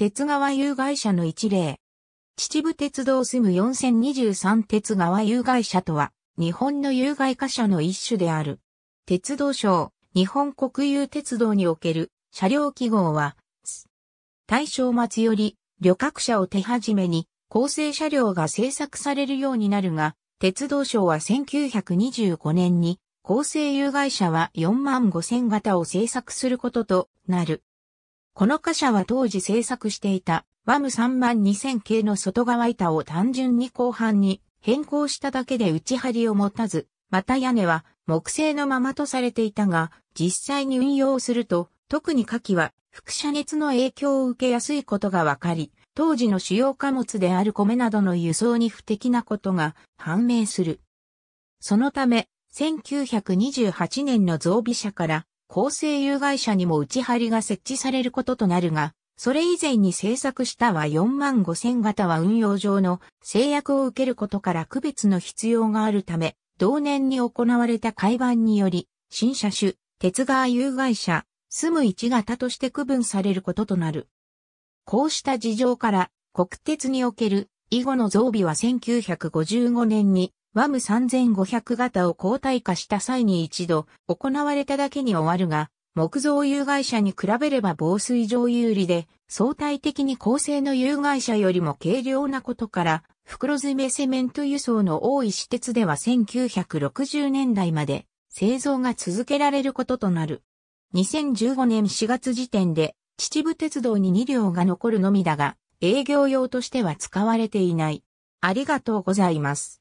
鉄川有害者の一例。秩父鉄道住む4023鉄川有害者とは、日本の有害貨車の一種である。鉄道省、日本国有鉄道における車両記号は、大正末より旅客車を手始めに構成車両が製作されるようになるが、鉄道省は1925年に構成有害者は4万5000型を製作することとなる。この貨車は当時製作していたワム3万2000系の外側板を単純に後半に変更しただけで内張りを持たず、また屋根は木製のままとされていたが、実際に運用すると、特に火器は副射熱の影響を受けやすいことがわかり、当時の主要貨物である米などの輸送に不適なことが判明する。そのため、1928年の増備車から構成有害者にも打ち張りが設置されることとなるが、それ以前に制作したは4万5千型は運用上の制約を受けることから区別の必要があるため、同年に行われた改版により、新車種、鉄側有害者、住む1型として区分されることとなる。こうした事情から、国鉄における以後の増備は1955年にワム3500型を交代化した際に一度行われただけに終わるが、木造有害者に比べれば防水上有利で、相対的に高性の有害者よりも軽量なことから、袋詰めセメント輸送の多い私鉄では1960年代まで製造が続けられることとなる。2015年4月時点で秩父鉄道に2両が残るのみだが、営業用としては使われていない。ありがとうございます。